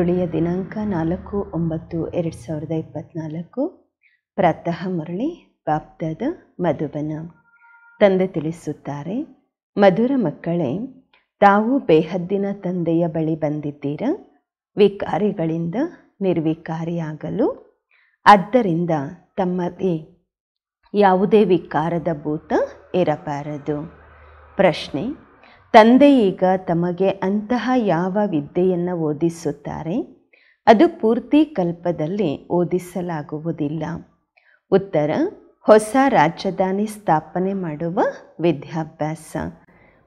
ಮುರುಳಿಯ ದಿನಾಂಕ ನಾಲ್ಕು ಒಂಬತ್ತು ಎರಡು ಸಾವಿರದ ಇಪ್ಪತ್ತ್ನಾಲ್ಕು ಪ್ರಾತಃ ಮುರಳಿ ಬಾಪ್ದಾದ ಮಧುಬನ ತಂದೆ ತಿಳಿಸುತ್ತಾರೆ ಮಧುರ ಮಕ್ಕಳೇ ತಾವು ಬೇಹದ್ದಿನ ತಂದೆಯ ಬಳಿ ಬಂದಿದ್ದೀರ ವಿಕಾರಿಗಳಿಂದ ನಿರ್ವಿಕಾರಿಯಾಗಲು ಆದ್ದರಿಂದ ತಮ್ಮದೇ ಯಾವುದೇ ವಿಕಾರದ ಭೂತ ಇರಬಾರದು ಪ್ರಶ್ನೆ ತಂದೆ ಈಗ ತಮಗೆ ಅಂತಹ ಯಾವ ವಿದ್ಯೆಯನ್ನು ಓದಿಸುತ್ತಾರೆ ಅದು ಪೂರ್ತಿ ಕಲ್ಪದಲ್ಲಿ ಓದಿಸಲಾಗುವುದಿಲ್ಲ ಉತ್ತರ ಹೊಸ ರಾಜಧಾನಿ ಸ್ಥಾಪನೆ ಮಾಡುವ ವಿದ್ಯಾಭ್ಯಾಸ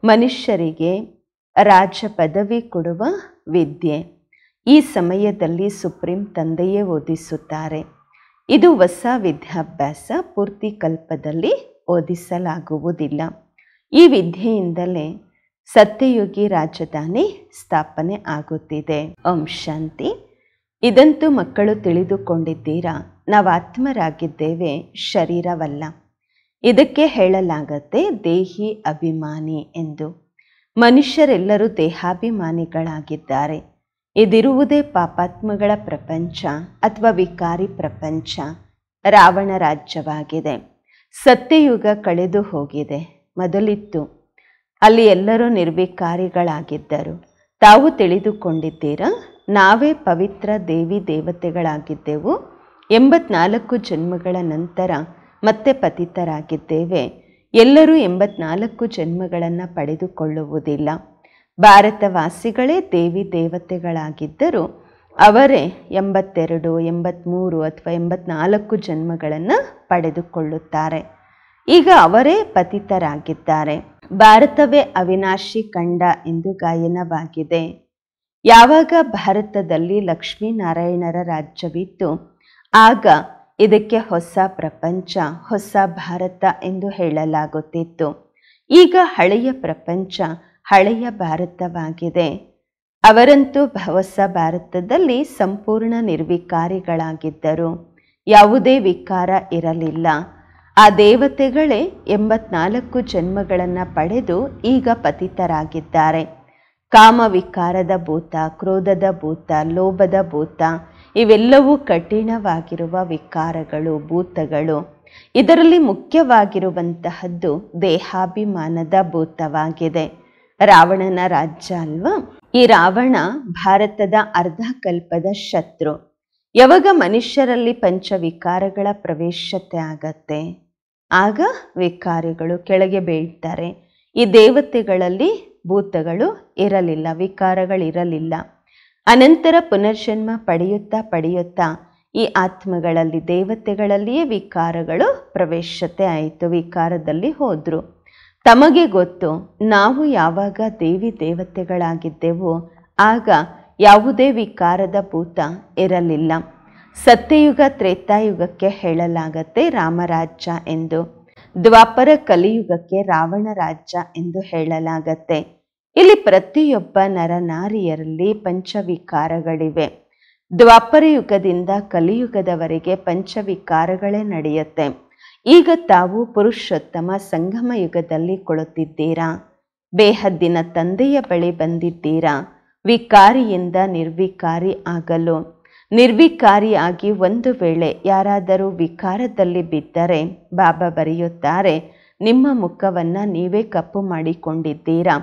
ಮನುಷ್ಯರಿಗೆ ರಾಜ ಪದವಿ ಕೊಡುವ ವಿದ್ಯೆ ಈ ಸಮಯದಲ್ಲಿ ಸುಪ್ರೀಂ ತಂದೆಯೇ ಓದಿಸುತ್ತಾರೆ ಇದು ಹೊಸ ವಿದ್ಯಾಭ್ಯಾಸ ಪೂರ್ತಿ ಕಲ್ಪದಲ್ಲಿ ಓದಿಸಲಾಗುವುದಿಲ್ಲ ಈ ವಿದ್ಯೆಯಿಂದಲೇ ಸತ್ಯಯೋಗಿ ರಾಜಧಾನಿ ಸ್ಥಾಪನೆ ಆಗುತ್ತಿದೆ ಓಂ ಶಾಂತಿ ಇದಂತೂ ಮಕ್ಕಳು ತಿಳಿದುಕೊಂಡಿದ್ದೀರಾ ನಾವು ಆತ್ಮರಾಗಿದ್ದೇವೆ ಶರೀರವಲ್ಲ ಇದಕ್ಕೆ ಹೇಳಲಾಗತ್ತೆ ದೇಹಿ ಅಭಿಮಾನಿ ಎಂದು ಮನುಷ್ಯರೆಲ್ಲರೂ ದೇಹಾಭಿಮಾನಿಗಳಾಗಿದ್ದಾರೆ ಇದಿರುವುದೇ ಪಾಪಾತ್ಮಗಳ ಪ್ರಪಂಚ ಅಥವಾ ವಿಕಾರಿ ಪ್ರಪಂಚ ರಾವಣ ರಾಜ್ಯವಾಗಿದೆ ಸತ್ಯಯುಗ ಕಳೆದು ಹೋಗಿದೆ ಮೊದಲಿತ್ತು ಅಲ್ಲಿ ಎಲ್ಲರೂ ನಿರ್ವಿಕಾರಿಗಳಾಗಿದ್ದರು ತಾವು ತಿಳಿದುಕೊಂಡಿದ್ದೀರಾ ನಾವೇ ಪವಿತ್ರ ದೇವಿ ದೇವತೆಗಳಾಗಿದ್ದೆವು ಎಂಬತ್ನಾಲ್ಕು ಜನ್ಮಗಳ ನಂತರ ಮತ್ತೆ ಪತಿತರಾಗಿದ್ದೇವೆ ಎಲ್ಲರೂ ಎಂಬತ್ನಾಲ್ಕು ಜನ್ಮಗಳನ್ನು ಪಡೆದುಕೊಳ್ಳುವುದಿಲ್ಲ ಭಾರತವಾಸಿಗಳೇ ದೇವಿ ದೇವತೆಗಳಾಗಿದ್ದರೂ ಅವರೇ ಎಂಬತ್ತೆರಡು ಎಂಬತ್ತ್ಮೂರು ಅಥವಾ ಎಂಬತ್ನಾಲ್ಕು ಜನ್ಮಗಳನ್ನು ಪಡೆದುಕೊಳ್ಳುತ್ತಾರೆ ಈಗ ಅವರೇ ಪತಿತರಾಗಿದ್ದಾರೆ ಭಾರತವೇ ಅವಿನಾಶಿ ಕಂಡ ಎಂದು ಗಾಯನವಾಗಿದೆ ಯಾವಾಗ ಭಾರತದಲ್ಲಿ ಲಕ್ಷ್ಮೀನಾರಾಯಣರ ರಾಜ್ಯವಿತ್ತು ಆಗ ಇದಕ್ಕೆ ಹೊಸ ಪ್ರಪಂಚ ಹೊಸ ಭಾರತ ಎಂದು ಹೇಳಲಾಗುತ್ತಿತ್ತು ಈಗ ಹಳೆಯ ಪ್ರಪಂಚ ಹಳೆಯ ಭಾರತವಾಗಿದೆ ಅವರಂತೂ ಹೊಸ ಭಾರತದಲ್ಲಿ ಸಂಪೂರ್ಣ ನಿರ್ವಿಕಾರಿಗಳಾಗಿದ್ದರು ಯಾವುದೇ ವಿಕಾರ ಇರಲಿಲ್ಲ ಆ ದೇವತೆಗಳೇ ಎಂಬತ್ನಾಲ್ಕು ಜನ್ಮಗಳನ್ನು ಪಡೆದು ಈಗ ಪತಿತರಾಗಿದ್ದಾರೆ ಕಾಮವಿಕಾರದ ಭೂತ ಕ್ರೋಧದ ಭೂತ ಲೋಭದ ಭೂತ ಇವೆಲ್ಲವೂ ಕಠಿಣವಾಗಿರುವ ವಿಕಾರಗಳು ಭೂತಗಳು ಇದರಲ್ಲಿ ಮುಖ್ಯವಾಗಿರುವಂತಹದ್ದು ದೇಹಾಭಿಮಾನದ ಭೂತವಾಗಿದೆ ರಾವಣನ ರಾಜ್ಯ ಅಲ್ವಾ ಈ ರಾವಣ ಭಾರತದ ಅರ್ಧಕಲ್ಪದ ಶತ್ರು ಯಾವಾಗ ಮನುಷ್ಯರಲ್ಲಿ ಪಂಚವಿಕಾರಗಳ ಪ್ರವೇಶತೆ ಆಗತ್ತೆ ಆಗ ವಿಕಾರಗಳು ಕೆಳಗೆ ಬೀಳ್ತಾರೆ ಈ ದೇವತೆಗಳಲ್ಲಿ ಭೂತಗಳು ಇರಲಿಲ್ಲ ವಿಕಾರಗಳಿರಲಿಲ್ಲ ಅನಂತರ ಪುನರ್ಜನ್ಮ ಪಡೆಯುತ್ತಾ ಪಡೆಯುತ್ತಾ ಈ ಆತ್ಮಗಳಲ್ಲಿ ದೇವತೆಗಳಲ್ಲಿಯೇ ವಿಕಾರಗಳು ಪ್ರವೇಶತೆ ಆಯಿತು ವಿಕಾರದಲ್ಲಿ ಹೋದರು ತಮಗೆ ಗೊತ್ತು ನಾವು ಯಾವಾಗ ದೇವಿ ದೇವತೆಗಳಾಗಿದ್ದೆವೋ ಆಗ ಯಾವುದೇ ವಿಕಾರದ ಭೂತ ಇರಲಿಲ್ಲ ಸತ್ಯಯುಗ ತ್ರೇತಾಯುಗಕ್ಕೆ ಹೇಳಲಾಗತ್ತೆ ರಾಮರಾಜ್ಯ ಎಂದು ದ್ವಾಪರ ಕಲಿಯುಗಕ್ಕೆ ರಾವಣ ರಾಜ್ಯ ಎಂದು ಹೇಳಲಾಗತ್ತೆ ಇಲ್ಲಿ ಪ್ರತಿಯೊಬ್ಬ ನರನಾರಿಯರಲ್ಲಿ ಪಂಚವಿಕಾರಗಳಿವೆ ದ್ವಾಪರ ಯುಗದಿಂದ ಕಲಿಯುಗದವರೆಗೆ ಪಂಚವಿಕಾರಗಳೇ ನಡೆಯುತ್ತೆ ಈಗ ತಾವು ಪುರುಷೋತ್ತಮ ಸಂಗಮ ಯುಗದಲ್ಲಿ ಕೊಳುತ್ತಿದ್ದೀರಾ ಬೇಹದ್ದಿನ ತಂದೆಯ ಬಳಿ ಬಂದಿದ್ದೀರಾ ವಿಕಾರಿಯಿಂದ ನಿರ್ವಿಕಾರಿ ಆಗಲು ನಿರ್ವಿಕಾರಿಯಾಗಿ ಒಂದು ವೇಳೆ ಯಾರಾದರೂ ವಿಕಾರದಲ್ಲಿ ಬಿದ್ದರೆ ಬಾಬಾ ಬರೆಯುತ್ತಾರೆ ನಿಮ್ಮ ಮುಖವನ್ನು ನೀವೇ ಕಪ್ಪು ಮಾಡಿಕೊಂಡಿದ್ದೀರಾ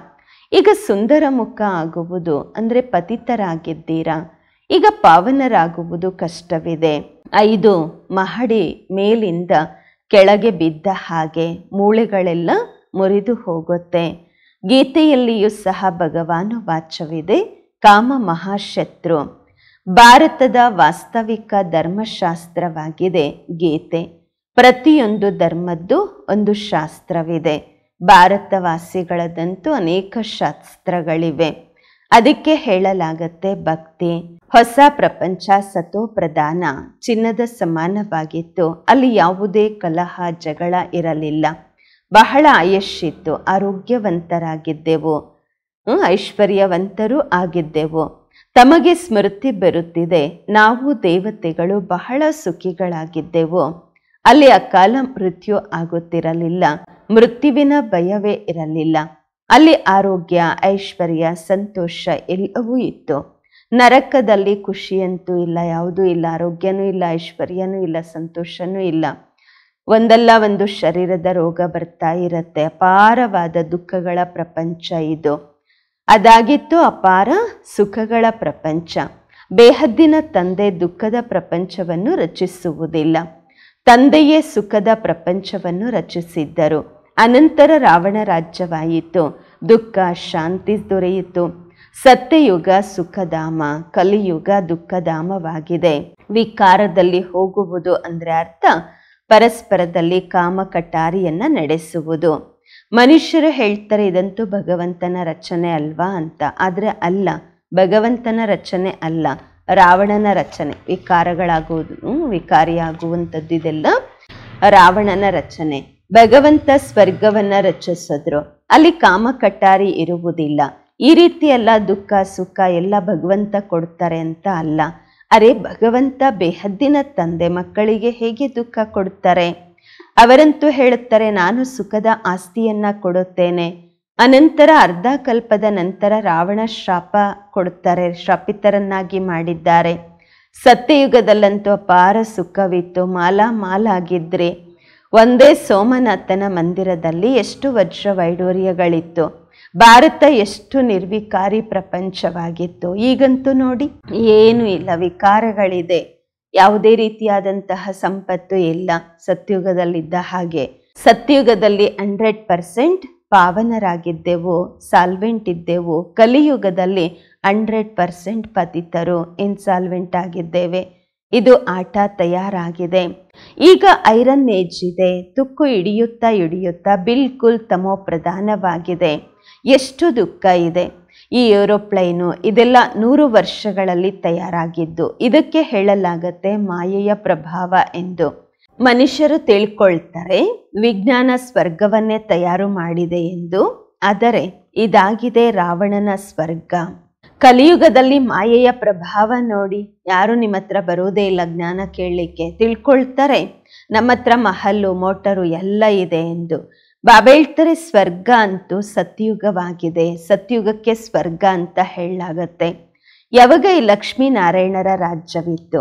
ಈಗ ಸುಂದರ ಮುಖ ಆಗುವುದು ಅಂದರೆ ಪತಿತರಾಗಿದ್ದೀರಾ ಈಗ ಪಾವನರಾಗುವುದು ಕಷ್ಟವಿದೆ ಐದು ಮಹಡಿ ಮೇಲಿಂದ ಕೆಳಗೆ ಬಿದ್ದ ಹಾಗೆ ಮೂಳೆಗಳೆಲ್ಲ ಮುರಿದು ಹೋಗುತ್ತೆ ಗೀತೆಯಲ್ಲಿಯೂ ಸಹ ಭಗವಾನು ವಾಚವಿದೆ ಕಾಮ ಮಹಾಶತ್ರು ಭಾರತದ ವಾಸ್ತವಿಕ ಧರ್ಮಶಾಸ್ತ್ರವಾಗಿದೆ ಗೀತೆ ಪ್ರತಿಯೊಂದು ಧರ್ಮದ್ದು ಒಂದು ಶಾಸ್ತ್ರವಿದೆ ಭಾರತವಾಸಿಗಳದಂತೂ ಅನೇಕ ಶಾಸ್ತ್ರಗಳಿವೆ ಅದಕ್ಕೆ ಹೇಳಲಾಗತ್ತೆ ಭಕ್ತಿ ಹೊಸ ಪ್ರಪಂಚ ಸತೋ ಪ್ರಧಾನ ಚಿನ್ನದ ಸಮಾನವಾಗಿತ್ತು ಅಲ್ಲಿ ಯಾವುದೇ ಕಲಹ ಜಗಳ ಇರಲಿಲ್ಲ ಬಹಳ ಆಯಸ್ಸಿತ್ತು ಆರೋಗ್ಯವಂತರಾಗಿದ್ದೆವು ಐಶ್ವರ್ಯವಂತರೂ ಆಗಿದ್ದೆವು ತಮಗೆ ಸ್ಮೃತಿ ಬರುತ್ತಿದೆ ನಾವು ದೇವತೆಗಳು ಬಹಳ ಸುಖಿಗಳಾಗಿದ್ದೆವು ಅಲ್ಲಿ ಅಕಾಲ ಮೃತ್ಯು ಆಗುತ್ತಿರಲಿಲ್ಲ ಮೃತ್ಯುವಿನ ಭಯವೇ ಇರಲಿಲ್ಲ ಅಲ್ಲಿ ಆರೋಗ್ಯ ಐಶ್ವರ್ಯ ಸಂತೋಷ ಎಲ್ಲವೂ ಇತ್ತು ನರಕದಲ್ಲಿ ಖುಷಿಯಂತೂ ಇಲ್ಲ ಯಾವುದೂ ಇಲ್ಲ ಆರೋಗ್ಯನೂ ಇಲ್ಲ ಐಶ್ವರ್ಯನೂ ಇಲ್ಲ ಸಂತೋಷನೂ ಇಲ್ಲ ಒಂದಲ್ಲ ಒಂದು ಶರೀರದ ರೋಗ ಬರ್ತಾ ಇರುತ್ತೆ ಅಪಾರವಾದ ದುಃಖಗಳ ಪ್ರಪಂಚ ಇದು ಅದಾಗಿತ್ತು ಅಪಾರ ಸುಖಗಳ ಪ್ರಪಂಚ ಬೇಹದ್ದಿನ ತಂದೆ ದುಃಖದ ಪ್ರಪಂಚವನ್ನು ರಚಿಸುವುದಿಲ್ಲ ತಂದೆಯೇ ಸುಖದ ಪ್ರಪಂಚವನ್ನು ರಚಿಸಿದ್ದರು ಅನಂತರ ರಾವಣ ರಾಜ್ಯವಾಯಿತು ದುಃಖ ಶಾಂತಿ ದೊರೆಯಿತು ಸತ್ಯಯುಗ ಸುಖಧಾಮ ಕಲಿಯುಗ ದುಃಖಧಾಮವಾಗಿದೆ ವಿಕಾರದಲ್ಲಿ ಹೋಗುವುದು ಅಂದರೆ ಅರ್ಥ ಪರಸ್ಪರದಲ್ಲಿ ಕಾಮ ಕಟಾರಿಯನ್ನು ನಡೆಸುವುದು ಮನುಷ್ಯರು ಹೇಳ್ತಾರೆ ಇದಂತೂ ಭಗವಂತನ ರಚನೆ ಅಲ್ವಾ ಅಂತ ಆದರೆ ಅಲ್ಲ ಭಗವಂತನ ರಚನೆ ಅಲ್ಲ ರಾವಣನ ರಚನೆ ವಿಕಾರಗಳಾಗುವುದು ವಿಕಾರಿಯಾಗುವಂಥದ್ದು ಇದೆಲ್ಲ ರಾವಣನ ರಚನೆ ಭಗವಂತ ಸ್ವರ್ಗವನ್ನ ರಚಿಸಿದ್ರು ಅಲ್ಲಿ ಕಾಮ ಕಟಾರಿ ಇರುವುದಿಲ್ಲ ಈ ರೀತಿ ಎಲ್ಲ ದುಃಖ ಸುಖ ಎಲ್ಲ ಭಗವಂತ ಕೊಡ್ತಾರೆ ಅಂತ ಅಲ್ಲ ಅರೆ ಭಗವಂತ ಬೇಹದ್ದಿನ ತಂದೆ ಮಕ್ಕಳಿಗೆ ಹೇಗೆ ದುಃಖ ಕೊಡುತ್ತಾರೆ ಅವರಂತೂ ಹೇಳುತ್ತಾರೆ ನಾನು ಸುಖದ ಆಸ್ತಿಯನ್ನ ಕೊಡುತ್ತೇನೆ ಅನಂತರ ಅರ್ಧ ಕಲ್ಪದ ನಂತರ ರಾವಣ ಶಾಪ ಕೊಡುತ್ತಾರೆ ಶ್ರಾಪಿತರನ್ನಾಗಿ ಮಾಡಿದ್ದಾರೆ ಸತ್ಯಯುಗದಲ್ಲಂತೂ ಅಪಾರ ಸುಖವಿತ್ತು ಮಾಲ ಮಾಲಾಗಿದ್ರಿ ಒಂದೇ ಸೋಮನಾಥನ ಮಂದಿರದಲ್ಲಿ ಎಷ್ಟು ವಜ್ರ ವೈಡೂರ್ಯಗಳಿತ್ತು ಭಾರತ ಎಷ್ಟು ನಿರ್ವಿಕಾರಿ ಪ್ರಪಂಚವಾಗಿತ್ತು ಈಗಂತೂ ನೋಡಿ ಏನೂ ಇಲ್ಲ ವಿಕಾರಗಳಿದೆ ಯಾವುದೇ ರೀತಿಯಾದಂತಹ ಸಂಪತ್ತು ಇಲ್ಲ ಸತ್ಯುಗದಲ್ಲಿದ್ದ ಹಾಗೆ ಸತ್ಯುಗದಲ್ಲಿ ಹಂಡ್ರೆಡ್ ಪರ್ಸೆಂಟ್ ಪಾವನರಾಗಿದ್ದೆವು ಸಾಲ್ವೆಂಟ್ ಇದ್ದೆವು ಕಲಿಯುಗದಲ್ಲಿ ಹಂಡ್ರೆಡ್ ಪರ್ಸೆಂಟ್ ಪತಿತರು ಇನ್ಸಾಲ್ವೆಂಟ್ ಆಗಿದ್ದೇವೆ ಇದು ಆಟ ತಯಾರಾಗಿದೆ ಈಗ ಐರನ್ ಏಜ್ ಇದೆ ತುಕ್ಕು ಹಿಡಿಯುತ್ತಾ ಹಿಡಿಯುತ್ತಾ ಬಿಲ್ಕುಲ್ ತಮೋ ಪ್ರಧಾನವಾಗಿದೆ ಎಷ್ಟು ದುಃಖ ಇದೆ ಈ ಏರೋಪ್ಲೈನು ಇದೆಲ್ಲ ನೂರು ವರ್ಷಗಳಲ್ಲಿ ತಯಾರಾಗಿದ್ದು ಇದಕ್ಕೆ ಹೇಳಲಾಗತ್ತೆ ಮಾಯೆಯ ಪ್ರಭಾವ ಎಂದು ಮನುಷ್ಯರು ತಿಳ್ಕೊಳ್ತಾರೆ ವಿಜ್ಞಾನ ಸ್ವರ್ಗವನ್ನೇ ತಯಾರು ಮಾಡಿದೆ ಎಂದು ಆದರೆ ಇದಾಗಿದೆ ರಾವಣನ ಸ್ವರ್ಗ ಕಲಿಯುಗದಲ್ಲಿ ಮಾಯೆಯ ಪ್ರಭಾವ ನೋಡಿ ಯಾರು ನಿಮ್ಮ ಹತ್ರ ಬರೋದೇ ಇಲ್ಲ ಜ್ಞಾನ ಕೇಳಲಿಕ್ಕೆ ತಿಳ್ಕೊಳ್ತಾರೆ ನಮ್ಮ ಹತ್ರ ಮಹಲ್ಲು ಮೋಟರು ಎಲ್ಲ ಇದೆ ಎಂದು ಬಾಬೇಳ್ತರೆ ಸ್ವರ್ಗ ಅಂತೂ ಸತ್ಯುಗವಾಗಿದೆ ಸತ್ಯುಗಕ್ಕೆ ಸ್ವರ್ಗ ಅಂತ ಹೇಳಲಾಗತ್ತೆ ಯಾವಾಗ ಈ ಲಕ್ಷ್ಮೀನಾರಾಯಣರ ರಾಜ್ಯವಿತ್ತು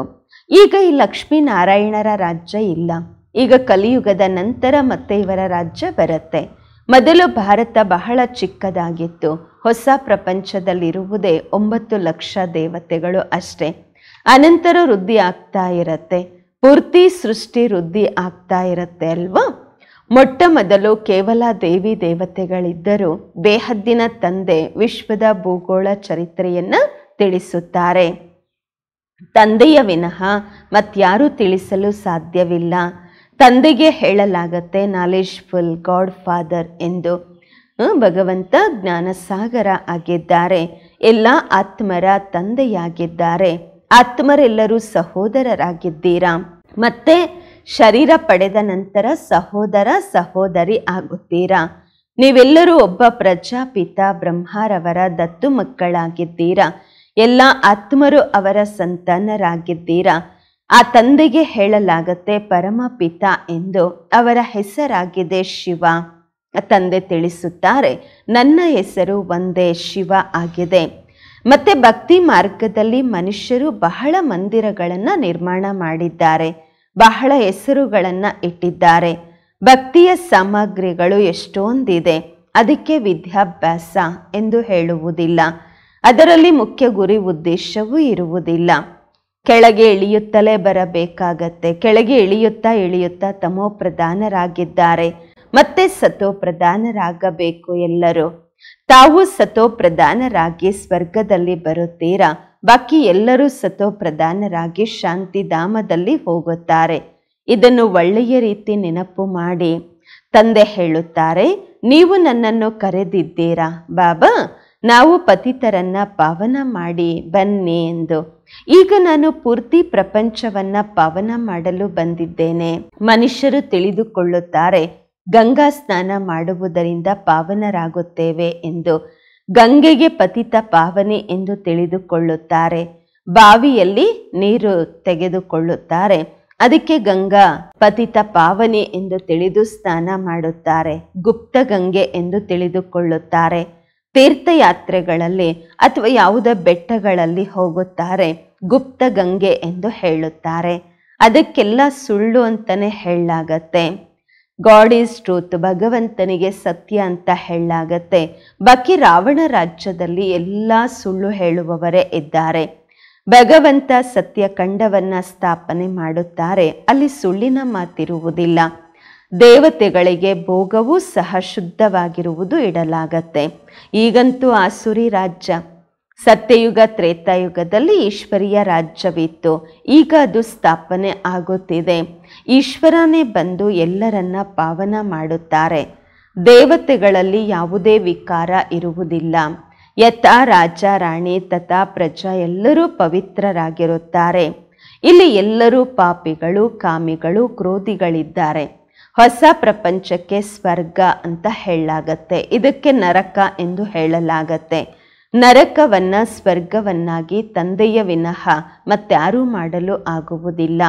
ಈಗ ಈ ಲಕ್ಷ್ಮೀನಾರಾಯಣರ ರಾಜ್ಯ ಇಲ್ಲ ಈಗ ಕಲಿಯುಗದ ನಂತರ ಮತ್ತೆ ಇವರ ರಾಜ್ಯ ಬರುತ್ತೆ ಮೊದಲು ಭಾರತ ಬಹಳ ಚಿಕ್ಕದಾಗಿತ್ತು ಹೊಸ ಪ್ರಪಂಚದಲ್ಲಿರುವುದೇ ಒಂಬತ್ತು ಲಕ್ಷ ದೇವತೆಗಳು ಅಷ್ಟೇ ಅನಂತರ ವೃದ್ಧಿ ಆಗ್ತಾ ಇರತ್ತೆ ಪೂರ್ತಿ ಸೃಷ್ಟಿ ವೃದ್ಧಿ ಆಗ್ತಾ ಇರತ್ತೆ ಅಲ್ವಾ ಮೊಟ್ಟ ಮೊದಲು ಕೇವಲ ದೇವಿ ದೇವತೆಗಳಿದ್ದರೂ ಬೇಹದ್ದಿನ ತಂದೆ ವಿಶ್ವದ ಭೂಗೋಳ ಚರಿತ್ರೆಯನ್ನು ತಿಳಿಸುತ್ತಾರೆ ತಂದೆಯ ವಿನಃ ಮತ್ಯಾರು ತಿಳಿಸಲು ಸಾಧ್ಯವಿಲ್ಲ ತಂದೆಗೆ ಹೇಳಲಾಗತ್ತೆ ಫುಲ್ ಗಾಡ್ ಫಾದರ್ ಎಂದು ಭಗವಂತ ಜ್ಞಾನಸಾಗರ ಆಗಿದ್ದಾರೆ ಎಲ್ಲ ಆತ್ಮರ ತಂದೆಯಾಗಿದ್ದಾರೆ ಆತ್ಮರೆಲ್ಲರೂ ಸಹೋದರರಾಗಿದ್ದೀರಾ ಮತ್ತೆ ಶರೀರ ಪಡೆದ ನಂತರ ಸಹೋದರ ಸಹೋದರಿ ಆಗುತ್ತೀರಾ ನೀವೆಲ್ಲರೂ ಒಬ್ಬ ಪ್ರಜಾಪಿತ ಬ್ರಹ್ಮರವರ ದತ್ತು ಮಕ್ಕಳಾಗಿದ್ದೀರಾ ಎಲ್ಲ ಆತ್ಮರು ಅವರ ಸಂತಾನರಾಗಿದ್ದೀರಾ ಆ ತಂದೆಗೆ ಹೇಳಲಾಗತ್ತೆ ಪರಮಪಿತ ಎಂದು ಅವರ ಹೆಸರಾಗಿದೆ ಶಿವ ತಂದೆ ತಿಳಿಸುತ್ತಾರೆ ನನ್ನ ಹೆಸರು ಒಂದೇ ಶಿವ ಆಗಿದೆ ಮತ್ತೆ ಭಕ್ತಿ ಮಾರ್ಗದಲ್ಲಿ ಮನುಷ್ಯರು ಬಹಳ ಮಂದಿರಗಳನ್ನು ನಿರ್ಮಾಣ ಮಾಡಿದ್ದಾರೆ ಬಹಳ ಹೆಸರುಗಳನ್ನು ಇಟ್ಟಿದ್ದಾರೆ ಭಕ್ತಿಯ ಸಾಮಗ್ರಿಗಳು ಎಷ್ಟೊಂದಿದೆ ಅದಕ್ಕೆ ವಿದ್ಯಾಭ್ಯಾಸ ಎಂದು ಹೇಳುವುದಿಲ್ಲ ಅದರಲ್ಲಿ ಮುಖ್ಯ ಗುರಿ ಉದ್ದೇಶವೂ ಇರುವುದಿಲ್ಲ ಕೆಳಗೆ ಇಳಿಯುತ್ತಲೇ ಬರಬೇಕಾಗತ್ತೆ ಕೆಳಗೆ ಇಳಿಯುತ್ತಾ ಇಳಿಯುತ್ತಾ ತಮೋ ಪ್ರಧಾನರಾಗಿದ್ದಾರೆ ಮತ್ತೆ ಸತೋ ಪ್ರಧಾನರಾಗಬೇಕು ಎಲ್ಲರೂ ತಾವು ಸತೋ ಪ್ರಧಾನರಾಗಿ ಸ್ವರ್ಗದಲ್ಲಿ ಬರುತ್ತೀರಾ ಬಾಕಿ ಎಲ್ಲರೂ ಸತೋ ಪ್ರಧಾನರಾಗಿ ಶಾಂತಿಧಾಮದಲ್ಲಿ ಹೋಗುತ್ತಾರೆ ಇದನ್ನು ಒಳ್ಳೆಯ ರೀತಿ ನೆನಪು ಮಾಡಿ ತಂದೆ ಹೇಳುತ್ತಾರೆ ನೀವು ನನ್ನನ್ನು ಕರೆದಿದ್ದೀರಾ ಬಾಬಾ ನಾವು ಪತಿತರನ್ನ ಪಾವನ ಮಾಡಿ ಬನ್ನಿ ಎಂದು ಈಗ ನಾನು ಪೂರ್ತಿ ಪ್ರಪಂಚವನ್ನ ಪಾವನ ಮಾಡಲು ಬಂದಿದ್ದೇನೆ ಮನುಷ್ಯರು ತಿಳಿದುಕೊಳ್ಳುತ್ತಾರೆ ಗಂಗಾ ಸ್ನಾನ ಮಾಡುವುದರಿಂದ ಪಾವನರಾಗುತ್ತೇವೆ ಎಂದು ಗಂಗೆಗೆ ಪತಿತ ಪಾವನೆ ಎಂದು ತಿಳಿದುಕೊಳ್ಳುತ್ತಾರೆ ಬಾವಿಯಲ್ಲಿ ನೀರು ತೆಗೆದುಕೊಳ್ಳುತ್ತಾರೆ ಅದಕ್ಕೆ ಗಂಗಾ ಪತಿತ ಪಾವನೆ ಎಂದು ತಿಳಿದು ಸ್ನಾನ ಮಾಡುತ್ತಾರೆ ಗುಪ್ತ ಗಂಗೆ ಎಂದು ತಿಳಿದುಕೊಳ್ಳುತ್ತಾರೆ ತೀರ್ಥಯಾತ್ರೆಗಳಲ್ಲಿ ಅಥವಾ ಯಾವುದೇ ಬೆಟ್ಟಗಳಲ್ಲಿ ಹೋಗುತ್ತಾರೆ ಗುಪ್ತ ಗಂಗೆ ಎಂದು ಹೇಳುತ್ತಾರೆ ಅದಕ್ಕೆಲ್ಲ ಸುಳ್ಳು ಅಂತಾನೆ ಹೇಳಲಾಗತ್ತೆ ಗಾಡ್ ಈಸ್ ಟ್ರೂತ್ ಭಗವಂತನಿಗೆ ಸತ್ಯ ಅಂತ ಹೇಳಲಾಗತ್ತೆ ಬಾಕಿ ರಾವಣ ರಾಜ್ಯದಲ್ಲಿ ಎಲ್ಲ ಸುಳ್ಳು ಹೇಳುವವರೇ ಇದ್ದಾರೆ ಭಗವಂತ ಸತ್ಯ ಕಂಡವನ್ನು ಸ್ಥಾಪನೆ ಮಾಡುತ್ತಾರೆ ಅಲ್ಲಿ ಸುಳ್ಳಿನ ಮಾತಿರುವುದಿಲ್ಲ ದೇವತೆಗಳಿಗೆ ಭೋಗವೂ ಸಹ ಶುದ್ಧವಾಗಿರುವುದು ಇಡಲಾಗತ್ತೆ ಈಗಂತೂ ಆಸುರಿ ರಾಜ್ಯ ಸತ್ಯಯುಗ ತ್ರೇತಾಯುಗದಲ್ಲಿ ಈಶ್ವರಿಯ ರಾಜ್ಯವಿತ್ತು ಈಗ ಅದು ಸ್ಥಾಪನೆ ಆಗುತ್ತಿದೆ ಈಶ್ವರನೇ ಬಂದು ಎಲ್ಲರನ್ನ ಪಾವನ ಮಾಡುತ್ತಾರೆ ದೇವತೆಗಳಲ್ಲಿ ಯಾವುದೇ ವಿಕಾರ ಇರುವುದಿಲ್ಲ ಯಥಾ ರಾಜ ರಾಣಿ ತಥಾ ಪ್ರಜಾ ಎಲ್ಲರೂ ಪವಿತ್ರರಾಗಿರುತ್ತಾರೆ ಇಲ್ಲಿ ಎಲ್ಲರೂ ಪಾಪಿಗಳು ಕಾಮಿಗಳು ಕ್ರೋಧಿಗಳಿದ್ದಾರೆ ಹೊಸ ಪ್ರಪಂಚಕ್ಕೆ ಸ್ವರ್ಗ ಅಂತ ಹೇಳಲಾಗತ್ತೆ ಇದಕ್ಕೆ ನರಕ ಎಂದು ಹೇಳಲಾಗತ್ತೆ ನರಕವನ್ನ ಸ್ವರ್ಗವನ್ನಾಗಿ ತಂದೆಯ ವಿನಃ ಮತ್ತಾರೂ ಮಾಡಲು ಆಗುವುದಿಲ್ಲ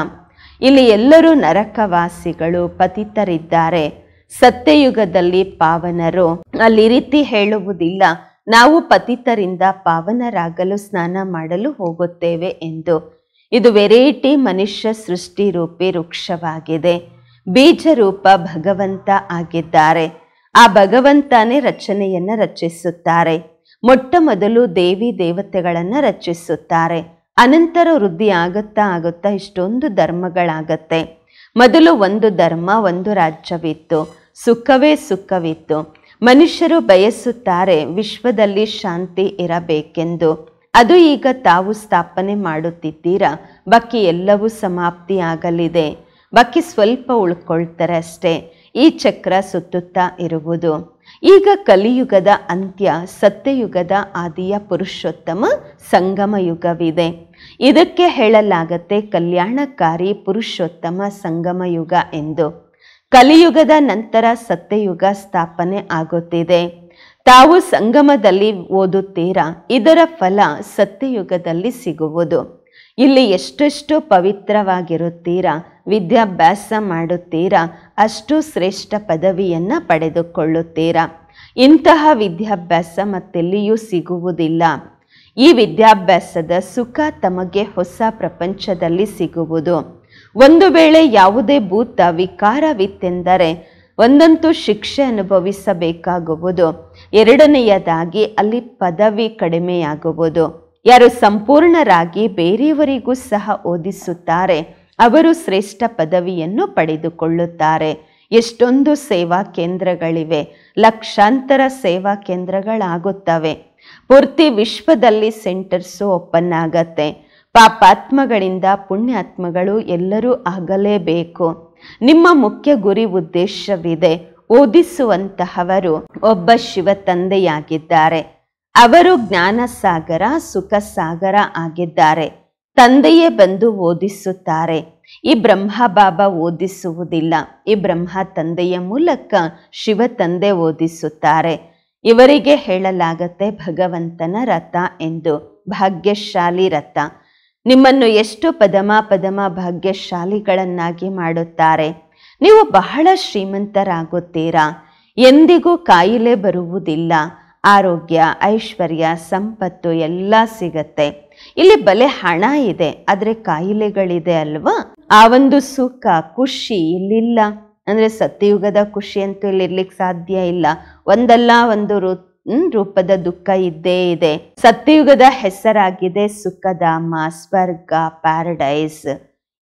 ಇಲ್ಲಿ ಎಲ್ಲರೂ ನರಕವಾಸಿಗಳು ಪತಿತರಿದ್ದಾರೆ ಸತ್ಯಯುಗದಲ್ಲಿ ಪಾವನರು ಅಲ್ಲಿ ರೀತಿ ಹೇಳುವುದಿಲ್ಲ ನಾವು ಪತಿತರಿಂದ ಪಾವನರಾಗಲು ಸ್ನಾನ ಮಾಡಲು ಹೋಗುತ್ತೇವೆ ಎಂದು ಇದು ವೆರೈಟಿ ಮನುಷ್ಯ ಸೃಷ್ಟಿ ರೂಪಿ ವೃಕ್ಷವಾಗಿದೆ ರೂಪ ಭಗವಂತ ಆಗಿದ್ದಾರೆ ಆ ಭಗವಂತನೇ ರಚನೆಯನ್ನು ರಚಿಸುತ್ತಾರೆ ಮೊಟ್ಟ ಮೊದಲು ದೇವಿ ದೇವತೆಗಳನ್ನು ರಚಿಸುತ್ತಾರೆ ಅನಂತರ ವೃದ್ಧಿ ಆಗುತ್ತಾ ಆಗುತ್ತಾ ಇಷ್ಟೊಂದು ಧರ್ಮಗಳಾಗತ್ತೆ ಮೊದಲು ಒಂದು ಧರ್ಮ ಒಂದು ರಾಜ್ಯವಿತ್ತು ಸುಖವೇ ಸುಖವಿತ್ತು ಮನುಷ್ಯರು ಬಯಸುತ್ತಾರೆ ವಿಶ್ವದಲ್ಲಿ ಶಾಂತಿ ಇರಬೇಕೆಂದು ಅದು ಈಗ ತಾವು ಸ್ಥಾಪನೆ ಮಾಡುತ್ತಿದ್ದೀರಾ ಬಾಕಿ ಎಲ್ಲವೂ ಸಮಾಪ್ತಿಯಾಗಲಿದೆ ಬಾಕಿ ಸ್ವಲ್ಪ ಉಳ್ಕೊಳ್ತಾರೆ ಅಷ್ಟೇ ಈ ಚಕ್ರ ಸುತ್ತುತ್ತಾ ಇರುವುದು ಈಗ ಕಲಿಯುಗದ ಅಂತ್ಯ ಸತ್ಯಯುಗದ ಆದಿಯ ಪುರುಷೋತ್ತಮ ಸಂಗಮ ಯುಗವಿದೆ ಇದಕ್ಕೆ ಹೇಳಲಾಗತ್ತೆ ಕಲ್ಯಾಣಕಾರಿ ಪುರುಷೋತ್ತಮ ಸಂಗಮ ಯುಗ ಎಂದು ಕಲಿಯುಗದ ನಂತರ ಸತ್ಯಯುಗ ಸ್ಥಾಪನೆ ಆಗುತ್ತಿದೆ ತಾವು ಸಂಗಮದಲ್ಲಿ ಓದುತ್ತೀರಾ ಇದರ ಫಲ ಸತ್ಯಯುಗದಲ್ಲಿ ಸಿಗುವುದು ಇಲ್ಲಿ ಎಷ್ಟೆಷ್ಟು ಪವಿತ್ರವಾಗಿರುತ್ತೀರಾ ವಿದ್ಯಾಭ್ಯಾಸ ಮಾಡುತ್ತೀರಾ ಅಷ್ಟು ಶ್ರೇಷ್ಠ ಪದವಿಯನ್ನು ಪಡೆದುಕೊಳ್ಳುತ್ತೀರಾ ಇಂತಹ ವಿದ್ಯಾಭ್ಯಾಸ ಮತ್ತೆಲ್ಲಿಯೂ ಸಿಗುವುದಿಲ್ಲ ಈ ವಿದ್ಯಾಭ್ಯಾಸದ ಸುಖ ತಮಗೆ ಹೊಸ ಪ್ರಪಂಚದಲ್ಲಿ ಸಿಗುವುದು ಒಂದು ವೇಳೆ ಯಾವುದೇ ಭೂತ ವಿಕಾರವಿತ್ತೆಂದರೆ ಒಂದಂತೂ ಶಿಕ್ಷೆ ಅನುಭವಿಸಬೇಕಾಗುವುದು ಎರಡನೆಯದಾಗಿ ಅಲ್ಲಿ ಪದವಿ ಕಡಿಮೆಯಾಗುವುದು ಯಾರು ಸಂಪೂರ್ಣರಾಗಿ ಬೇರೆಯವರಿಗೂ ಸಹ ಓದಿಸುತ್ತಾರೆ ಅವರು ಶ್ರೇಷ್ಠ ಪದವಿಯನ್ನು ಪಡೆದುಕೊಳ್ಳುತ್ತಾರೆ ಎಷ್ಟೊಂದು ಸೇವಾ ಕೇಂದ್ರಗಳಿವೆ ಲಕ್ಷಾಂತರ ಸೇವಾ ಕೇಂದ್ರಗಳಾಗುತ್ತವೆ ಪೂರ್ತಿ ವಿಶ್ವದಲ್ಲಿ ಸೆಂಟರ್ಸು ಓಪನ್ ಆಗತ್ತೆ ಪಾಪಾತ್ಮಗಳಿಂದ ಪುಣ್ಯಾತ್ಮಗಳು ಎಲ್ಲರೂ ಆಗಲೇಬೇಕು ನಿಮ್ಮ ಮುಖ್ಯ ಗುರಿ ಉದ್ದೇಶವಿದೆ ಓದಿಸುವಂತಹವರು ಒಬ್ಬ ಶಿವ ತಂದೆಯಾಗಿದ್ದಾರೆ ಅವರು ಜ್ಞಾನ ಸಾಗರ ಸುಖ ಸಾಗರ ಆಗಿದ್ದಾರೆ ತಂದೆಯೇ ಬಂದು ಓದಿಸುತ್ತಾರೆ ಈ ಬ್ರಹ್ಮ ಬಾಬಾ ಓದಿಸುವುದಿಲ್ಲ ಈ ಬ್ರಹ್ಮ ತಂದೆಯ ಮೂಲಕ ಶಿವ ತಂದೆ ಓದಿಸುತ್ತಾರೆ ಇವರಿಗೆ ಹೇಳಲಾಗತ್ತೆ ಭಗವಂತನ ರಥ ಎಂದು ಭಾಗ್ಯಶಾಲಿ ರಥ ನಿಮ್ಮನ್ನು ಎಷ್ಟು ಪದಮ ಪದಮ ಭಾಗ್ಯಶಾಲಿಗಳನ್ನಾಗಿ ಮಾಡುತ್ತಾರೆ ನೀವು ಬಹಳ ಶ್ರೀಮಂತರಾಗುತ್ತೀರಾ ಎಂದಿಗೂ ಕಾಯಿಲೆ ಬರುವುದಿಲ್ಲ ಆರೋಗ್ಯ ಐಶ್ವರ್ಯ ಸಂಪತ್ತು ಎಲ್ಲ ಸಿಗತ್ತೆ ಇಲ್ಲಿ ಬಲೆ ಹಣ ಇದೆ ಆದರೆ ಕಾಯಿಲೆಗಳಿದೆ ಅಲ್ವಾ ಆ ಒಂದು ಸುಖ ಖುಷಿ ಇಲ್ಲಿಲ್ಲ ಅಂದರೆ ಸತ್ಯಯುಗದ ಖುಷಿ ಅಂತೂ ಇಲ್ಲಿ ಸಾಧ್ಯ ಇಲ್ಲ ಒಂದಲ್ಲ ಒಂದು ರೂಪದ ದುಃಖ ಇದ್ದೇ ಇದೆ ಸತ್ಯಯುಗದ ಹೆಸರಾಗಿದೆ ಸುಖದ ಸ್ವರ್ಗ ಪ್ಯಾರಡೈಸ್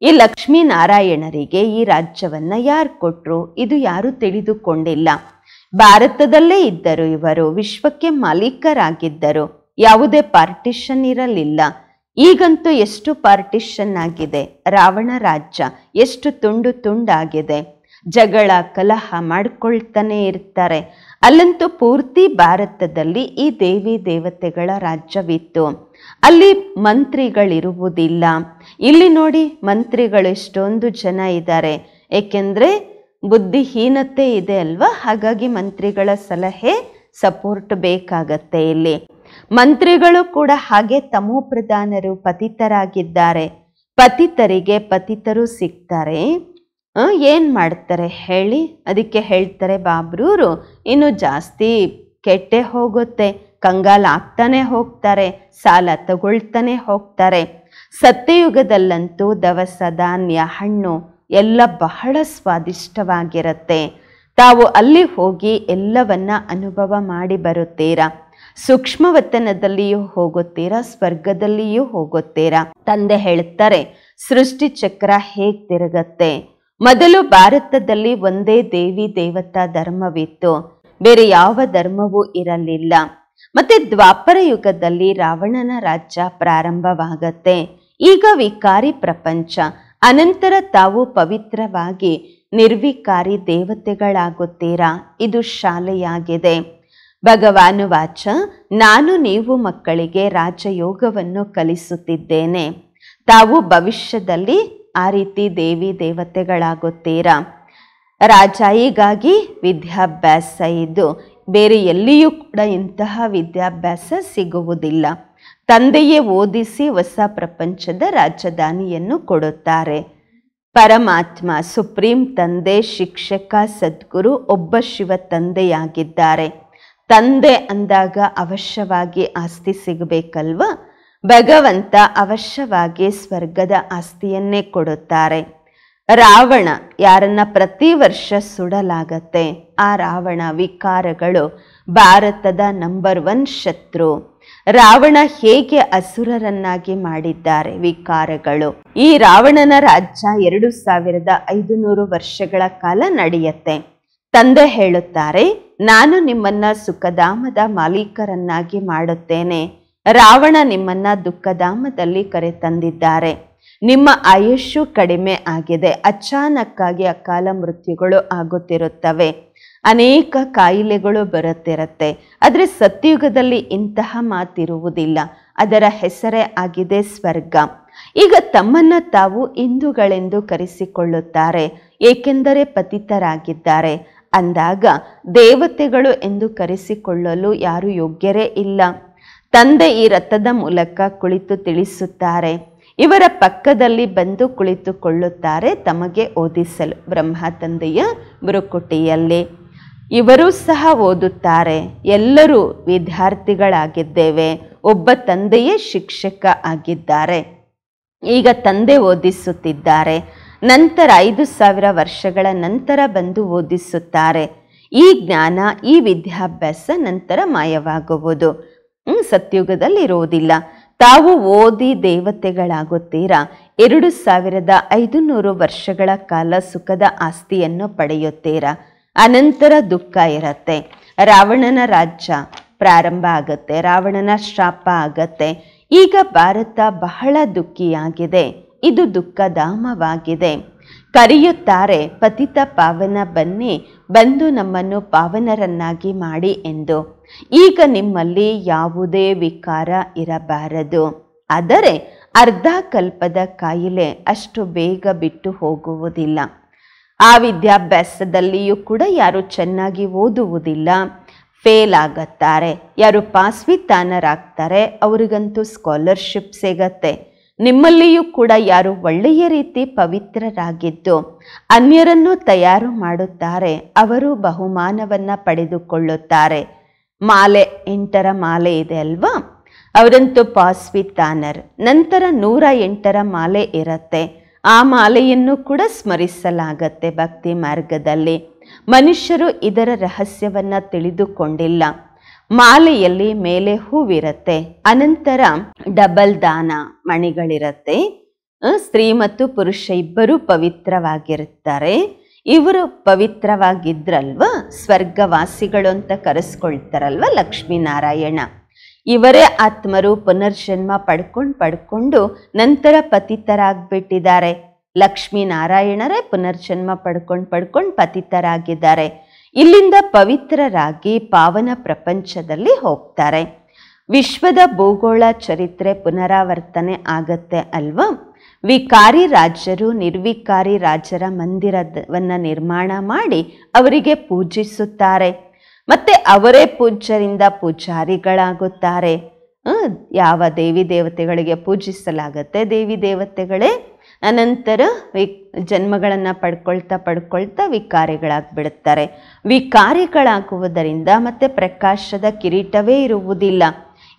ಈ ಲಕ್ಷ್ಮೀ ನಾರಾಯಣರಿಗೆ ಈ ರಾಜ್ಯವನ್ನ ಯಾರು ಕೊಟ್ರು ಇದು ಯಾರು ತಿಳಿದುಕೊಂಡಿಲ್ಲ ಭಾರತದಲ್ಲೇ ಇದ್ದರು ಇವರು ವಿಶ್ವಕ್ಕೆ ಮಾಲೀಕರಾಗಿದ್ದರು ಯಾವುದೇ ಪಾರ್ಟಿಷನ್ ಇರಲಿಲ್ಲ ಈಗಂತೂ ಎಷ್ಟು ಪಾರ್ಟಿಷನ್ ಆಗಿದೆ ರಾವಣ ರಾಜ್ಯ ಎಷ್ಟು ತುಂಡು ತುಂಡಾಗಿದೆ ಜಗಳ ಕಲಹ ಮಾಡಿಕೊಳ್ತಾನೆ ಇರ್ತಾರೆ ಅಲ್ಲಂತೂ ಪೂರ್ತಿ ಭಾರತದಲ್ಲಿ ಈ ದೇವಿ ದೇವತೆಗಳ ರಾಜ್ಯವಿತ್ತು ಅಲ್ಲಿ ಮಂತ್ರಿಗಳಿರುವುದಿಲ್ಲ ಇಲ್ಲಿ ನೋಡಿ ಮಂತ್ರಿಗಳು ಎಷ್ಟೊಂದು ಜನ ಇದ್ದಾರೆ ಏಕೆಂದರೆ ಬುದ್ಧಿಹೀನತೆ ಇದೆ ಅಲ್ವಾ ಹಾಗಾಗಿ ಮಂತ್ರಿಗಳ ಸಲಹೆ ಸಪೋರ್ಟ್ ಬೇಕಾಗತ್ತೆ ಇಲ್ಲಿ ಮಂತ್ರಿಗಳು ಕೂಡ ಹಾಗೆ ಪ್ರಧಾನರು ಪತಿತರಾಗಿದ್ದಾರೆ ಪತಿತರಿಗೆ ಪತಿತರು ಸಿಗ್ತಾರೆ ಏನು ಮಾಡ್ತಾರೆ ಹೇಳಿ ಅದಕ್ಕೆ ಹೇಳ್ತಾರೆ ಬಾಬ್ರೂರು ಇನ್ನು ಜಾಸ್ತಿ ಕೆಟ್ಟೆ ಹೋಗುತ್ತೆ ಕಂಗಾಲ ಆಗ್ತಾನೆ ಹೋಗ್ತಾರೆ ಸಾಲ ತಗೊಳ್ತಾನೆ ಹೋಗ್ತಾರೆ ಸತ್ಯಯುಗದಲ್ಲಂತೂ ದವಸ ಧಾನ್ಯ ಹಣ್ಣು ಎಲ್ಲ ಬಹಳ ಸ್ವಾದಿಷ್ಟವಾಗಿರುತ್ತೆ ತಾವು ಅಲ್ಲಿ ಹೋಗಿ ಎಲ್ಲವನ್ನ ಅನುಭವ ಮಾಡಿ ಬರುತ್ತೀರಾ ಸೂಕ್ಷ್ಮವತನದಲ್ಲಿಯೂ ಹೋಗುತ್ತೀರಾ ಸ್ವರ್ಗದಲ್ಲಿಯೂ ಹೋಗುತ್ತೀರಾ ತಂದೆ ಹೇಳುತ್ತಾರೆ ಸೃಷ್ಟಿ ಚಕ್ರ ಹೇಗೆ ತಿರುಗತ್ತೆ ಮೊದಲು ಭಾರತದಲ್ಲಿ ಒಂದೇ ದೇವಿ ದೇವತಾ ಧರ್ಮವಿತ್ತು ಬೇರೆ ಯಾವ ಧರ್ಮವೂ ಇರಲಿಲ್ಲ ಮತ್ತೆ ದ್ವಾಪರ ಯುಗದಲ್ಲಿ ರಾವಣನ ರಾಜ್ಯ ಪ್ರಾರಂಭವಾಗತ್ತೆ ಈಗ ವಿಕಾರಿ ಪ್ರಪಂಚ ಅನಂತರ ತಾವು ಪವಿತ್ರವಾಗಿ ನಿರ್ವಿಕಾರಿ ದೇವತೆಗಳಾಗುತ್ತೀರಾ ಇದು ಶಾಲೆಯಾಗಿದೆ ಭಗವಾನು ವಾಚ ನಾನು ನೀವು ಮಕ್ಕಳಿಗೆ ರಾಜಯೋಗವನ್ನು ಕಲಿಸುತ್ತಿದ್ದೇನೆ ತಾವು ಭವಿಷ್ಯದಲ್ಲಿ ಆ ರೀತಿ ದೇವಿ ದೇವತೆಗಳಾಗುತ್ತೀರಾ ರಾಜ ವಿದ್ಯಾಭ್ಯಾಸ ಇದು ಬೇರೆ ಎಲ್ಲಿಯೂ ಕೂಡ ಇಂತಹ ವಿದ್ಯಾಭ್ಯಾಸ ಸಿಗುವುದಿಲ್ಲ ತಂದೆಯೇ ಓದಿಸಿ ಹೊಸ ಪ್ರಪಂಚದ ರಾಜಧಾನಿಯನ್ನು ಕೊಡುತ್ತಾರೆ ಪರಮಾತ್ಮ ಸುಪ್ರೀಂ ತಂದೆ ಶಿಕ್ಷಕ ಸದ್ಗುರು ಒಬ್ಬ ಶಿವ ತಂದೆಯಾಗಿದ್ದಾರೆ ತಂದೆ ಅಂದಾಗ ಅವಶ್ಯವಾಗಿ ಆಸ್ತಿ ಸಿಗಬೇಕಲ್ವ ಭಗವಂತ ಅವಶ್ಯವಾಗಿ ಸ್ವರ್ಗದ ಆಸ್ತಿಯನ್ನೇ ಕೊಡುತ್ತಾರೆ ರಾವಣ ಯಾರನ್ನ ಪ್ರತಿ ವರ್ಷ ಸುಡಲಾಗತ್ತೆ ಆ ರಾವಣ ವಿಕಾರಗಳು ಭಾರತದ ನಂಬರ್ ಒನ್ ಶತ್ರು ರಾವಣ ಹೇಗೆ ಅಸುರರನ್ನಾಗಿ ಮಾಡಿದ್ದಾರೆ ವಿಕಾರಗಳು ಈ ರಾವಣನ ರಾಜ್ಯ ಎರಡು ಸಾವಿರದ ಐದುನೂರು ವರ್ಷಗಳ ಕಾಲ ನಡೆಯುತ್ತೆ ತಂದೆ ಹೇಳುತ್ತಾರೆ ನಾನು ನಿಮ್ಮನ್ನ ಸುಖಧಾಮದ ಮಾಲೀಕರನ್ನಾಗಿ ಮಾಡುತ್ತೇನೆ ರಾವಣ ನಿಮ್ಮನ್ನ ದುಃಖಧಾಮದಲ್ಲಿ ತಂದಿದ್ದಾರೆ ನಿಮ್ಮ ಆಯುಷ್ಯು ಕಡಿಮೆ ಆಗಿದೆ ಅಚಾನಕ್ಕಾಗಿ ಅಕಾಲ ಮೃತ್ಯುಗಳು ಆಗುತ್ತಿರುತ್ತವೆ ಅನೇಕ ಕಾಯಿಲೆಗಳು ಬರುತ್ತಿರುತ್ತೆ ಆದರೆ ಸತ್ಯುಗದಲ್ಲಿ ಇಂತಹ ಮಾತಿರುವುದಿಲ್ಲ ಅದರ ಹೆಸರೇ ಆಗಿದೆ ಸ್ವರ್ಗ ಈಗ ತಮ್ಮನ್ನ ತಾವು ಹಿಂದೂಗಳೆಂದು ಕರೆಸಿಕೊಳ್ಳುತ್ತಾರೆ ಏಕೆಂದರೆ ಪತಿತರಾಗಿದ್ದಾರೆ ಅಂದಾಗ ದೇವತೆಗಳು ಎಂದು ಕರೆಸಿಕೊಳ್ಳಲು ಯಾರು ಯೋಗ್ಯರೇ ಇಲ್ಲ ತಂದೆ ಈ ರಥದ ಮೂಲಕ ಕುಳಿತು ತಿಳಿಸುತ್ತಾರೆ ಇವರ ಪಕ್ಕದಲ್ಲಿ ಬಂದು ಕುಳಿತುಕೊಳ್ಳುತ್ತಾರೆ ತಮಗೆ ಓದಿಸಲು ಬ್ರಹ್ಮ ತಂದೆಯ ಬುರುಕುಟಿಯಲ್ಲಿ ಇವರೂ ಸಹ ಓದುತ್ತಾರೆ ಎಲ್ಲರೂ ವಿದ್ಯಾರ್ಥಿಗಳಾಗಿದ್ದೇವೆ ಒಬ್ಬ ತಂದೆಯೇ ಶಿಕ್ಷಕ ಆಗಿದ್ದಾರೆ ಈಗ ತಂದೆ ಓದಿಸುತ್ತಿದ್ದಾರೆ ನಂತರ ಐದು ಸಾವಿರ ವರ್ಷಗಳ ನಂತರ ಬಂದು ಓದಿಸುತ್ತಾರೆ ಈ ಜ್ಞಾನ ಈ ವಿದ್ಯಾಭ್ಯಾಸ ನಂತರ ಮಾಯವಾಗುವುದು ಸತ್ಯುಗದಲ್ಲಿ ಇರುವುದಿಲ್ಲ ತಾವು ಓದಿ ದೇವತೆಗಳಾಗುತ್ತೀರಾ ಎರಡು ಸಾವಿರದ ಐದು ನೂರು ವರ್ಷಗಳ ಕಾಲ ಸುಖದ ಆಸ್ತಿಯನ್ನು ಪಡೆಯುತ್ತೀರಾ ಅನಂತರ ದುಃಖ ಇರುತ್ತೆ ರಾವಣನ ರಾಜ್ಯ ಪ್ರಾರಂಭ ಆಗುತ್ತೆ ರಾವಣನ ಶಾಪ ಆಗತ್ತೆ ಈಗ ಭಾರತ ಬಹಳ ದುಃಖಿಯಾಗಿದೆ ಇದು ದುಃಖಧಾಮವಾಗಿದೆ ಕರೆಯುತ್ತಾರೆ ಪತಿತ ಪಾವನ ಬನ್ನಿ ಬಂದು ನಮ್ಮನ್ನು ಪಾವನರನ್ನಾಗಿ ಮಾಡಿ ಎಂದು ಈಗ ನಿಮ್ಮಲ್ಲಿ ಯಾವುದೇ ವಿಕಾರ ಇರಬಾರದು ಆದರೆ ಅರ್ಧ ಕಲ್ಪದ ಕಾಯಿಲೆ ಅಷ್ಟು ಬೇಗ ಬಿಟ್ಟು ಹೋಗುವುದಿಲ್ಲ ಆ ವಿದ್ಯಾಭ್ಯಾಸದಲ್ಲಿಯೂ ಕೂಡ ಯಾರು ಚೆನ್ನಾಗಿ ಓದುವುದಿಲ್ಲ ಫೇಲ್ ಆಗುತ್ತಾರೆ ಯಾರು ಪಾಸ್ವಿತಾನರಾಗ್ತಾರೆ ಅವರಿಗಂತೂ ಸ್ಕಾಲರ್ಶಿಪ್ ಸಿಗತ್ತೆ ನಿಮ್ಮಲ್ಲಿಯೂ ಕೂಡ ಯಾರು ಒಳ್ಳೆಯ ರೀತಿ ಪವಿತ್ರರಾಗಿದ್ದು ಅನ್ಯರನ್ನು ತಯಾರು ಮಾಡುತ್ತಾರೆ ಅವರು ಬಹುಮಾನವನ್ನು ಪಡೆದುಕೊಳ್ಳುತ್ತಾರೆ ಮಾಲೆ ಎಂಟರ ಮಾಲೆ ಇದೆ ಅಲ್ವಾ ಅವರಂತೂ ತಾನರ್ ನಂತರ ನೂರ ಎಂಟರ ಮಾಲೆ ಇರುತ್ತೆ ಆ ಮಾಲೆಯನ್ನು ಕೂಡ ಸ್ಮರಿಸಲಾಗತ್ತೆ ಭಕ್ತಿ ಮಾರ್ಗದಲ್ಲಿ ಮನುಷ್ಯರು ಇದರ ರಹಸ್ಯವನ್ನು ತಿಳಿದುಕೊಂಡಿಲ್ಲ ಮಾಲೆಯಲ್ಲಿ ಮೇಲೆ ಹೂವಿರುತ್ತೆ ಅನಂತರ ಡಬಲ್ ದಾನ ಮಣಿಗಳಿರತ್ತೆ ಸ್ತ್ರೀ ಮತ್ತು ಪುರುಷ ಇಬ್ಬರೂ ಪವಿತ್ರವಾಗಿರುತ್ತಾರೆ ಇವರು ಪವಿತ್ರವಾಗಿದ್ರಲ್ವ ಸ್ವರ್ಗವಾಸಿಗಳು ಅಂತ ಕರೆಸ್ಕೊಳ್ತಾರಲ್ವ ಲಕ್ಷ್ಮೀನಾರಾಯಣ ಇವರೇ ಆತ್ಮರು ಪುನರ್ಜನ್ಮ ಪಡ್ಕೊಂಡು ಪಡ್ಕೊಂಡು ನಂತರ ಪತಿತರಾಗ್ಬಿಟ್ಟಿದ್ದಾರೆ ಲಕ್ಷ್ಮೀನಾರಾಯಣರೇ ಪುನರ್ಜನ್ಮ ಪಡ್ಕೊಂಡು ಪಡ್ಕೊಂಡು ಪತಿತರಾಗಿದ್ದಾರೆ ಇಲ್ಲಿಂದ ಪವಿತ್ರರಾಗಿ ಪಾವನ ಪ್ರಪಂಚದಲ್ಲಿ ಹೋಗ್ತಾರೆ ವಿಶ್ವದ ಭೂಗೋಳ ಚರಿತ್ರೆ ಪುನರಾವರ್ತನೆ ಆಗತ್ತೆ ಅಲ್ವಾ ವಿಕಾರಿ ರಾಜರು ನಿರ್ವಿಕಾರಿ ರಾಜರ ಮಂದಿರವನ್ನು ನಿರ್ಮಾಣ ಮಾಡಿ ಅವರಿಗೆ ಪೂಜಿಸುತ್ತಾರೆ ಮತ್ತೆ ಅವರೇ ಪೂಜ್ಯರಿಂದ ಪೂಜಾರಿಗಳಾಗುತ್ತಾರೆ ಯಾವ ದೇವಿ ದೇವತೆಗಳಿಗೆ ಪೂಜಿಸಲಾಗತ್ತೆ ದೇವಿ ದೇವತೆಗಳೇ ಅನಂತರ ವಿ ಜನ್ಮಗಳನ್ನು ಪಡ್ಕೊಳ್ತಾ ಪಡ್ಕೊಳ್ತಾ ವಿಕಾರಿಗಳಾಗ್ಬಿಡುತ್ತಾರೆ ವಿಕಾರಿಗಳಾಗುವುದರಿಂದ ಮತ್ತೆ ಪ್ರಕಾಶದ ಕಿರೀಟವೇ ಇರುವುದಿಲ್ಲ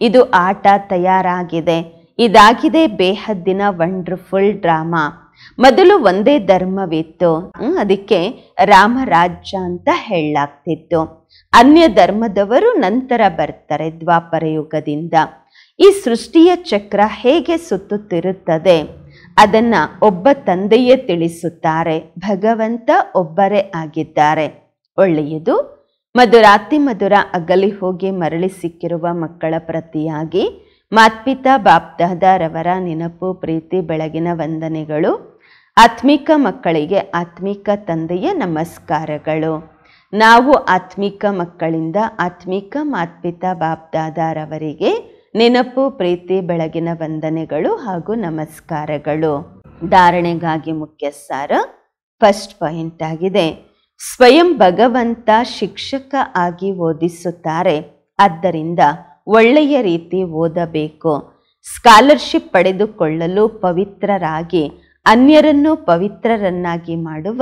ಇದು ಆಟ ತಯಾರಾಗಿದೆ ಇದಾಗಿದೆ ಬೇಹದ್ದಿನ ವಂಡರ್ಫುಲ್ ಡ್ರಾಮಾ ಮೊದಲು ಒಂದೇ ಧರ್ಮವಿತ್ತು ಅದಕ್ಕೆ ರಾಮರಾಜ್ಯ ಅಂತ ಹೇಳಲಾಗ್ತಿತ್ತು ಅನ್ಯ ಧರ್ಮದವರು ನಂತರ ಬರ್ತಾರೆ ದ್ವಾಪರಯುಗದಿಂದ ಈ ಸೃಷ್ಟಿಯ ಚಕ್ರ ಹೇಗೆ ಸುತ್ತುತ್ತಿರುತ್ತದೆ ಅದನ್ನು ಒಬ್ಬ ತಂದೆಯೇ ತಿಳಿಸುತ್ತಾರೆ ಭಗವಂತ ಒಬ್ಬರೇ ಆಗಿದ್ದಾರೆ ಒಳ್ಳೆಯದು ಮಧುರಾತಿ ಮಧುರ ಅಗಲಿ ಹೋಗಿ ಮರಳಿ ಸಿಕ್ಕಿರುವ ಮಕ್ಕಳ ಪ್ರತಿಯಾಗಿ ಮಾತ್ಪಿತಾ ಬಾಪ್ದಾದಾರವರ ನೆನಪು ಪ್ರೀತಿ ಬೆಳಗಿನ ವಂದನೆಗಳು ಆತ್ಮಿಕ ಮಕ್ಕಳಿಗೆ ಆತ್ಮಿಕ ತಂದೆಯ ನಮಸ್ಕಾರಗಳು ನಾವು ಆತ್ಮಿಕ ಮಕ್ಕಳಿಂದ ಆತ್ಮಿಕ ಮಾತ್ಪಿತಾ ಬಾಪ್ದಾದಾರವರಿಗೆ ನೆನಪು ಪ್ರೀತಿ ಬೆಳಗಿನ ವಂದನೆಗಳು ಹಾಗೂ ನಮಸ್ಕಾರಗಳು ಧಾರಣೆಗಾಗಿ ಮುಖ್ಯ ಸಾರ ಫಸ್ಟ್ ಪಾಯಿಂಟ್ ಆಗಿದೆ ಸ್ವಯಂ ಭಗವಂತ ಶಿಕ್ಷಕ ಆಗಿ ಓದಿಸುತ್ತಾರೆ ಆದ್ದರಿಂದ ಒಳ್ಳೆಯ ರೀತಿ ಓದಬೇಕು ಸ್ಕಾಲರ್ಶಿಪ್ ಪಡೆದುಕೊಳ್ಳಲು ಪವಿತ್ರರಾಗಿ ಅನ್ಯರನ್ನು ಪವಿತ್ರರನ್ನಾಗಿ ಮಾಡುವ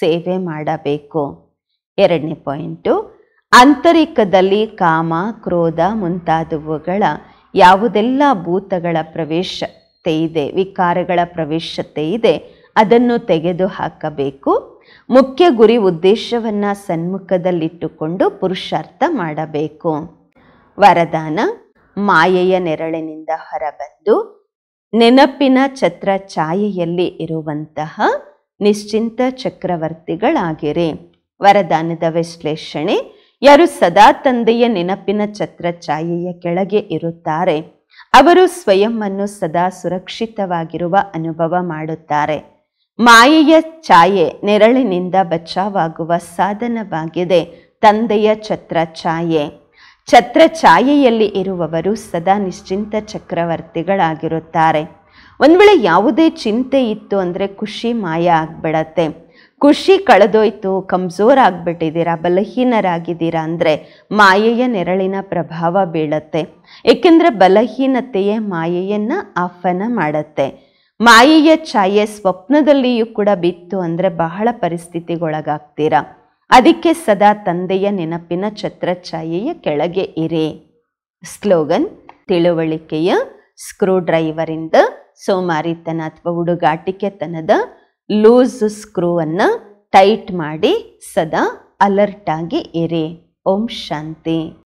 ಸೇವೆ ಮಾಡಬೇಕು ಎರಡನೇ ಪಾಯಿಂಟು ಆಂತರಿಕದಲ್ಲಿ ಕಾಮ ಕ್ರೋಧ ಮುಂತಾದವುಗಳ ಯಾವುದೆಲ್ಲ ಭೂತಗಳ ಪ್ರವೇಶತೆ ಇದೆ ವಿಕಾರಗಳ ಪ್ರವೇಶತೆ ಇದೆ ಅದನ್ನು ತೆಗೆದು ಹಾಕಬೇಕು ಮುಖ್ಯ ಗುರಿ ಉದ್ದೇಶವನ್ನು ಸನ್ಮುಖದಲ್ಲಿಟ್ಟುಕೊಂಡು ಪುರುಷಾರ್ಥ ಮಾಡಬೇಕು ವರದಾನ ಮಾಯೆಯ ನೆರಳಿನಿಂದ ಹೊರಬಂದು ನೆನಪಿನ ಛತ್ರ ಛಾಯೆಯಲ್ಲಿ ಇರುವಂತಹ ನಿಶ್ಚಿಂತ ಚಕ್ರವರ್ತಿಗಳಾಗಿರಿ ವರದಾನದ ವಿಶ್ಲೇಷಣೆ ಯಾರು ಸದಾ ತಂದೆಯ ನೆನಪಿನ ಛತ್ರ ಛಾಯೆಯ ಕೆಳಗೆ ಇರುತ್ತಾರೆ ಅವರು ಸ್ವಯಂವನ್ನು ಸದಾ ಸುರಕ್ಷಿತವಾಗಿರುವ ಅನುಭವ ಮಾಡುತ್ತಾರೆ ಮಾಯೆಯ ಛಾಯೆ ನೆರಳಿನಿಂದ ಬಚಾವಾಗುವ ಸಾಧನವಾಗಿದೆ ತಂದೆಯ ಛತ್ರ ಛಾಯೆ ಛತ್ರ ಛಾಯೆಯಲ್ಲಿ ಇರುವವರು ಸದಾ ನಿಶ್ಚಿಂತ ಚಕ್ರವರ್ತಿಗಳಾಗಿರುತ್ತಾರೆ ಒಂದು ವೇಳೆ ಯಾವುದೇ ಚಿಂತೆ ಇತ್ತು ಅಂದರೆ ಖುಷಿ ಮಾಯ ಆಗ್ಬಿಡತ್ತೆ ಖುಷಿ ಕಳೆದೋಯ್ತು ಕಂಜೋರಾಗ್ಬಿಟ್ಟಿದ್ದೀರಾ ಬಲಹೀನರಾಗಿದ್ದೀರಾ ಅಂದರೆ ಮಾಯೆಯ ನೆರಳಿನ ಪ್ರಭಾವ ಬೀಳತ್ತೆ ಏಕೆಂದರೆ ಬಲಹೀನತೆಯೇ ಮಾಯೆಯನ್ನು ಆಹ್ವಾನ ಮಾಡತ್ತೆ ಮಾಯೆಯ ಛಾಯೆ ಸ್ವಪ್ನದಲ್ಲಿಯೂ ಕೂಡ ಬಿತ್ತು ಅಂದರೆ ಬಹಳ ಪರಿಸ್ಥಿತಿಗೊಳಗಾಗ್ತೀರಾ ಅದಕ್ಕೆ ಸದಾ ತಂದೆಯ ನೆನಪಿನ ಛತ್ರ ಛಾಯೆಯ ಕೆಳಗೆ ಇರಿ ಸ್ಲೋಗನ್ ತಿಳುವಳಿಕೆಯ ಸ್ಕ್ರೂ ಡ್ರೈವರಿಂದ ಸೋಮಾರಿತನ ಅಥವಾ ಹುಡುಗಾಟಿಕೆತನದ ಲೂಸ್ ಸ್ಕ್ರೂವನ್ನು ಟೈಟ್ ಮಾಡಿ ಸದಾ ಅಲರ್ಟಾಗಿ ಆಗಿ ಇರಿ ಓಂ ಶಾಂತಿ